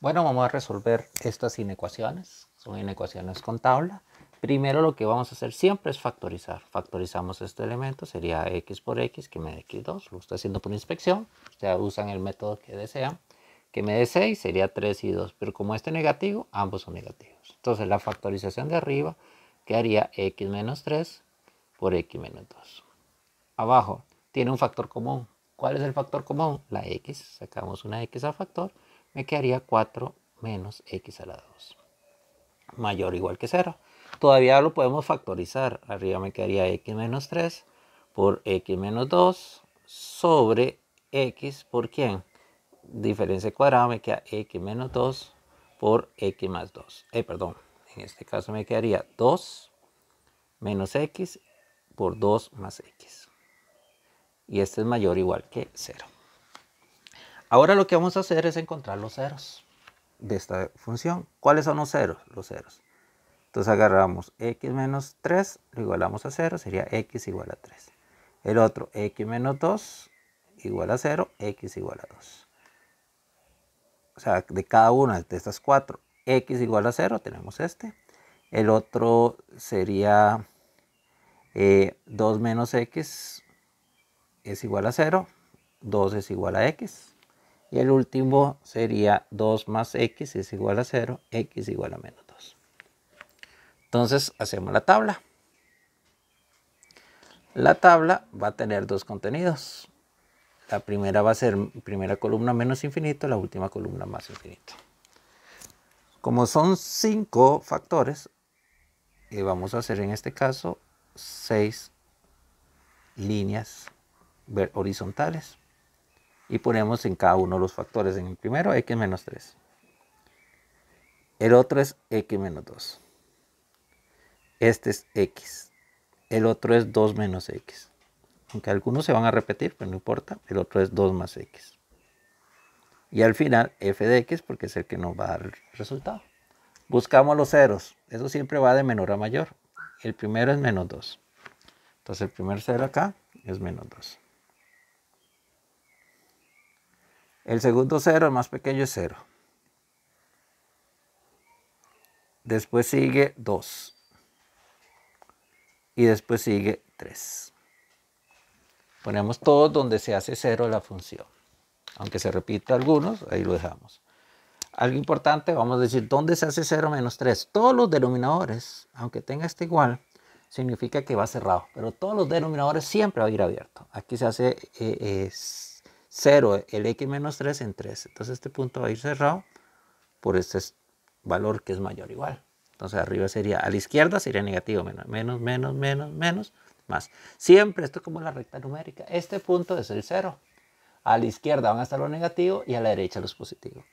Bueno, vamos a resolver estas inecuaciones. Son inecuaciones con tabla. Primero lo que vamos a hacer siempre es factorizar. Factorizamos este elemento, sería x por x que me dé x2. Lo estoy haciendo por inspección. Ustedes usan el método que desean. Que me dé 6 sería 3 y 2. Pero como este es negativo, ambos son negativos. Entonces la factorización de arriba quedaría x menos 3 por x menos 2. Abajo tiene un factor común. ¿Cuál es el factor común? La x. Sacamos una x a factor me quedaría 4 menos x a la 2 mayor o igual que 0. Todavía lo podemos factorizar. Arriba me quedaría x menos 3 por x menos 2 sobre x por quién. Diferencia cuadrada me queda x menos 2 por x más 2. Eh, perdón, en este caso me quedaría 2 menos x por 2 más x. Y este es mayor o igual que 0. Ahora lo que vamos a hacer es encontrar los ceros de esta función. ¿Cuáles son los ceros? Los ceros. Entonces agarramos x menos 3, lo igualamos a 0, sería x igual a 3. El otro, x menos 2 igual a 0, x igual a 2. O sea, de cada una de estas cuatro, x igual a 0, tenemos este. El otro sería 2 eh, menos x es igual a 0, 2 es igual a x. Y el último sería 2 más x es igual a 0, x igual a menos 2. Entonces hacemos la tabla. La tabla va a tener dos contenidos. La primera va a ser primera columna menos infinito, la última columna más infinito. Como son 5 factores, vamos a hacer en este caso 6 líneas horizontales y ponemos en cada uno los factores. En el primero, x menos 3. El otro es x menos 2. Este es x. El otro es 2 menos x. Aunque algunos se van a repetir, pero no importa. El otro es 2 más x. Y al final, f de x, porque es el que nos va a dar el resultado. Buscamos los ceros. Eso siempre va de menor a mayor. El primero es menos 2. Entonces el primer cero acá es menos 2. El segundo cero, el más pequeño, es cero. Después sigue 2. Y después sigue 3. Ponemos todos donde se hace cero la función. Aunque se repita algunos, ahí lo dejamos. Algo importante, vamos a decir, ¿dónde se hace 0 menos 3? Todos los denominadores, aunque tenga este igual, significa que va cerrado. Pero todos los denominadores siempre va a ir abierto. Aquí se hace eh, 0, el x menos 3 en 3. Entonces este punto va a ir cerrado por este valor que es mayor o igual. Entonces arriba sería, a la izquierda sería negativo, menos, menos, menos, menos, menos, más. Siempre, esto como la recta numérica, este punto es el cero. A la izquierda van a estar los negativos y a la derecha los positivos.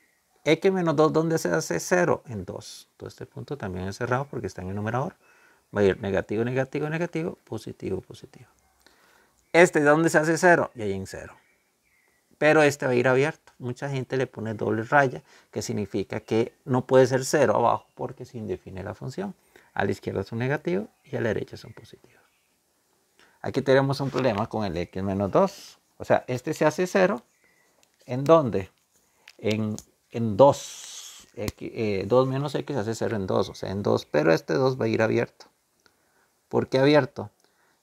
x menos 2, ¿dónde se hace 0? En 2. Entonces este punto también es cerrado porque está en el numerador. Va a ir negativo, negativo, negativo, positivo, positivo. Este, ¿dónde se hace cero? Y ahí en cero pero este va a ir abierto. Mucha gente le pone doble raya, que significa que no puede ser cero abajo porque se indefine la función. A la izquierda es un negativo y a la derecha es un positivo. Aquí tenemos un problema con el x menos 2. O sea, este se hace cero. ¿En dónde? En, 2. 2 eh, menos x se hace cero en 2. O sea, en 2. Pero este 2 va a ir abierto. ¿Por qué abierto?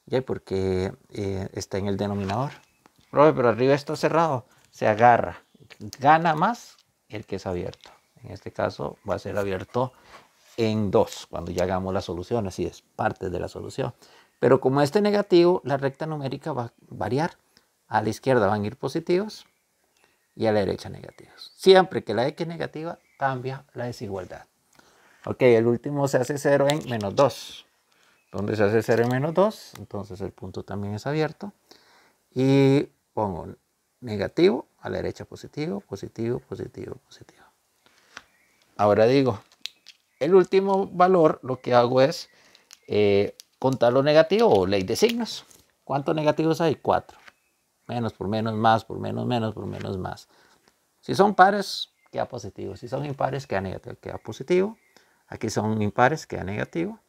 Ya porque eh, está en el denominador. Profe, pero arriba está cerrado. Se agarra. Gana más el que es abierto. En este caso va a ser abierto en 2, cuando ya hagamos la solución, así es, parte de la solución. Pero como este negativo, la recta numérica va a variar. A la izquierda van a ir positivos y a la derecha negativos. Siempre que la x es negativa, cambia la desigualdad. Ok, el último se hace 0 en menos 2. Donde se hace 0 en menos 2, entonces el punto también es abierto. Y pongo negativo, a la derecha positivo, positivo, positivo, positivo. Ahora digo, el último valor lo que hago es eh, contar lo negativo o ley de signos. ¿Cuántos negativos hay? Cuatro. Menos por menos, más por menos, menos por menos, más. Si son pares, queda positivo. Si son impares, queda negativo, queda positivo. Aquí son impares, queda negativo.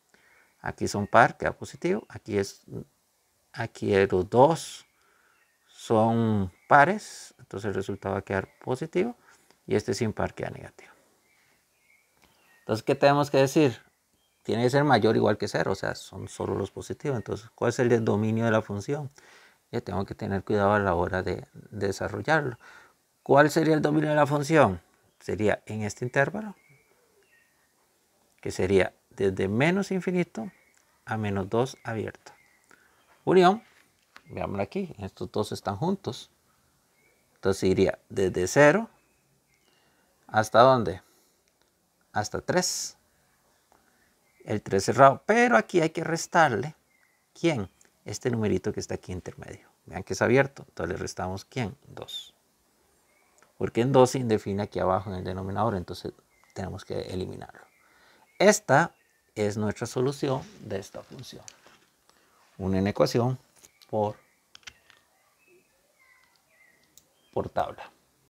Aquí son par, queda positivo. Aquí es, aquí es los son pares, entonces el resultado va a quedar positivo y este sin par queda negativo. Entonces, ¿qué tenemos que decir? Tiene que ser mayor o igual que cero, o sea, son solo los positivos. Entonces, ¿cuál es el dominio de la función? Ya eh, tengo que tener cuidado a la hora de, desarrollarlo. ¿Cuál sería el dominio de la función? Sería en este intervalo, que sería desde menos infinito a menos 2 abierto. Unión veámoslo aquí, estos dos están juntos. Entonces iría desde 0 hasta dónde? Hasta 3. El 3 cerrado. Pero aquí hay que restarle, ¿quién? Este numerito que está aquí intermedio. Vean que es abierto. Entonces le restamos, ¿quién? 2. Porque en 2 se indefine aquí abajo en el denominador. Entonces tenemos que eliminarlo. Esta es nuestra solución de esta función. Una ecuación por, por tabla.